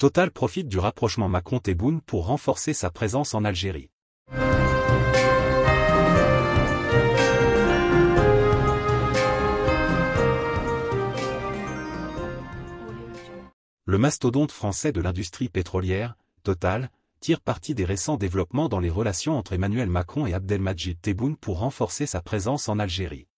Total profite du rapprochement Macron Tebboune pour renforcer sa présence en Algérie. Le mastodonte français de l'industrie pétrolière, Total, tire parti des récents développements dans les relations entre Emmanuel Macron et Abdelmajid Tebboune pour renforcer sa présence en Algérie.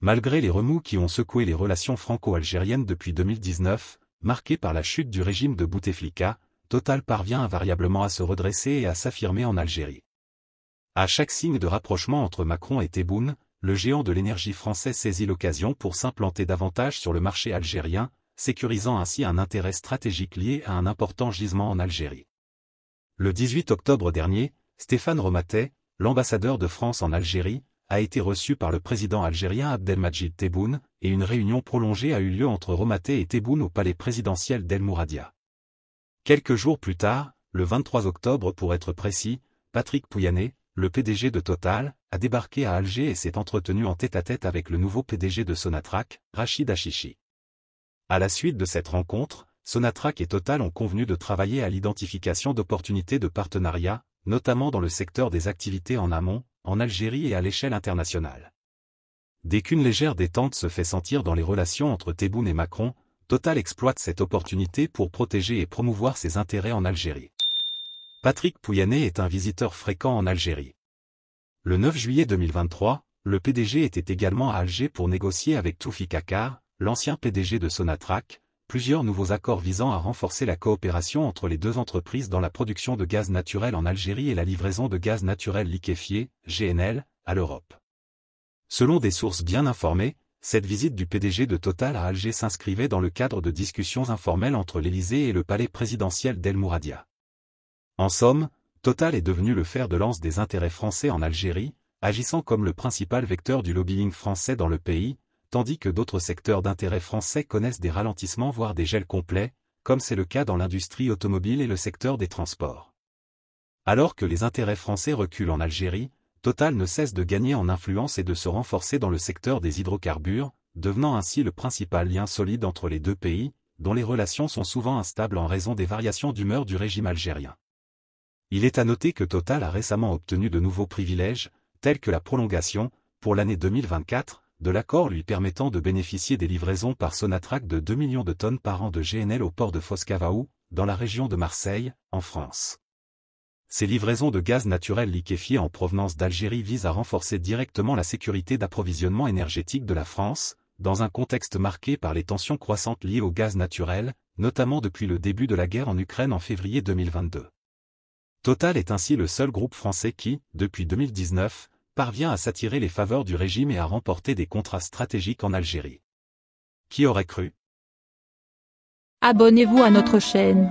Malgré les remous qui ont secoué les relations franco-algériennes depuis 2019, marqué par la chute du régime de Bouteflika, Total parvient invariablement à se redresser et à s'affirmer en Algérie. À chaque signe de rapprochement entre Macron et Tebboune, le géant de l'énergie français saisit l'occasion pour s'implanter davantage sur le marché algérien, sécurisant ainsi un intérêt stratégique lié à un important gisement en Algérie. Le 18 octobre dernier, Stéphane Romatet, l'ambassadeur de France en Algérie, a été reçu par le président algérien Abdelmajid Tebboune, et une réunion prolongée a eu lieu entre Romaté et Tebboune au palais présidentiel d'El Mouradia. Quelques jours plus tard, le 23 octobre pour être précis, Patrick Pouyanné, le PDG de Total, a débarqué à Alger et s'est entretenu en tête-à-tête avec le nouveau PDG de Sonatrach, Rachid Achichi. À la suite de cette rencontre, Sonatrach et Total ont convenu de travailler à l'identification d'opportunités de partenariat, notamment dans le secteur des activités en amont, en Algérie et à l'échelle internationale. Dès qu'une légère détente se fait sentir dans les relations entre Tebboune et Macron, Total exploite cette opportunité pour protéger et promouvoir ses intérêts en Algérie. Patrick Pouyanné est un visiteur fréquent en Algérie. Le 9 juillet 2023, le PDG était également à Alger pour négocier avec Toufi Kakar, l'ancien PDG de Sonatrach, plusieurs nouveaux accords visant à renforcer la coopération entre les deux entreprises dans la production de gaz naturel en Algérie et la livraison de gaz naturel liquéfié, GNL, à l'Europe. Selon des sources bien informées, cette visite du PDG de Total à Alger s'inscrivait dans le cadre de discussions informelles entre l'Élysée et le palais présidentiel d'El Mouradia. En somme, Total est devenu le fer de lance des intérêts français en Algérie, agissant comme le principal vecteur du lobbying français dans le pays, tandis que d'autres secteurs d'intérêt français connaissent des ralentissements voire des gels complets, comme c'est le cas dans l'industrie automobile et le secteur des transports. Alors que les intérêts français reculent en Algérie, Total ne cesse de gagner en influence et de se renforcer dans le secteur des hydrocarbures, devenant ainsi le principal lien solide entre les deux pays, dont les relations sont souvent instables en raison des variations d'humeur du régime algérien. Il est à noter que Total a récemment obtenu de nouveaux privilèges, tels que la prolongation, pour l'année 2024, de l'accord lui permettant de bénéficier des livraisons par Sonatrach de 2 millions de tonnes par an de GNL au port de Foscavaou, dans la région de Marseille, en France ces livraisons de gaz naturel liquéfié en provenance d'Algérie visent à renforcer directement la sécurité d'approvisionnement énergétique de la France, dans un contexte marqué par les tensions croissantes liées au gaz naturel, notamment depuis le début de la guerre en Ukraine en février 2022. Total est ainsi le seul groupe français qui, depuis 2019, parvient à s'attirer les faveurs du régime et à remporter des contrats stratégiques en Algérie. Qui aurait cru Abonnez-vous à notre chaîne